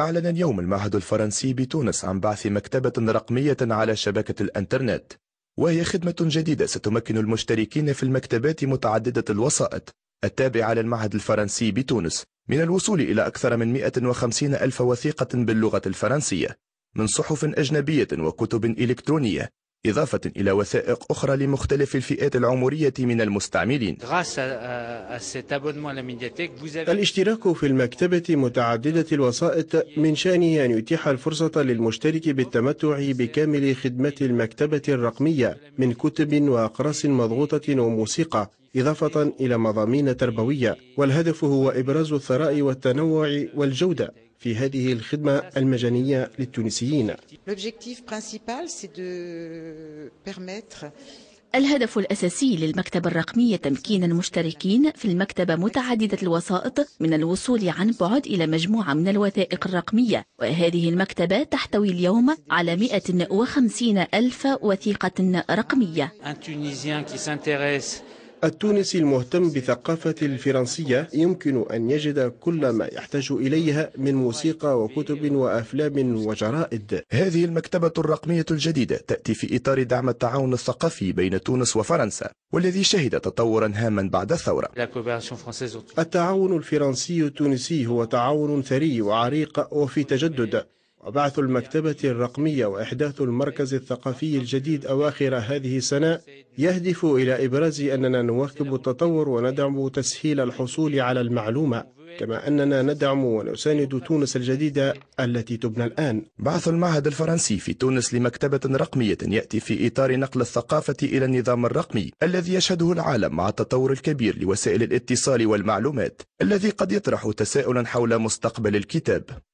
أعلن اليوم المعهد الفرنسي بتونس عن بعث مكتبة رقمية على شبكة الأنترنت وهي خدمة جديدة ستمكن المشتركين في المكتبات متعددة الوسائط التابعة للمعهد الفرنسي بتونس من الوصول إلى أكثر من 150 ألف وثيقة باللغة الفرنسية من صحف أجنبية وكتب إلكترونية إضافة إلى وثائق أخرى لمختلف الفئات العمرية من المستعملين الاشتراك في المكتبة متعددة الوسائط من شأنه أن يتيح الفرصة للمشترك بالتمتع بكامل خدمة المكتبة الرقمية من كتب وأقراص مضغوطة وموسيقى إضافة إلى مضامين تربوية والهدف هو إبراز الثراء والتنوع والجودة في هذه الخدمة المجانية للتونسيين الهدف الأساسي للمكتبة الرقمية تمكين المشتركين في المكتبة متعددة الوسائط من الوصول عن بعد إلى مجموعة من الوثائق الرقمية وهذه المكتبة تحتوي اليوم على 150 ألف وثيقة رقمية التونسي المهتم بثقافة الفرنسية يمكن أن يجد كل ما يحتاج إليها من موسيقى وكتب وأفلام وجرائد هذه المكتبة الرقمية الجديدة تأتي في إطار دعم التعاون الثقافي بين تونس وفرنسا والذي شهد تطورا هاما بعد الثورة التعاون الفرنسي التونسي هو تعاون ثري وعريق وفي تجدد وبعث المكتبة الرقمية وإحداث المركز الثقافي الجديد أواخر هذه السنة يهدف إلى إبراز أننا نواكب التطور وندعم تسهيل الحصول على المعلومة كما أننا ندعم ونساند تونس الجديدة التي تبنى الآن بعث المعهد الفرنسي في تونس لمكتبة رقمية يأتي في إطار نقل الثقافة إلى النظام الرقمي الذي يشهده العالم مع التطور الكبير لوسائل الاتصال والمعلومات الذي قد يطرح تساؤلا حول مستقبل الكتاب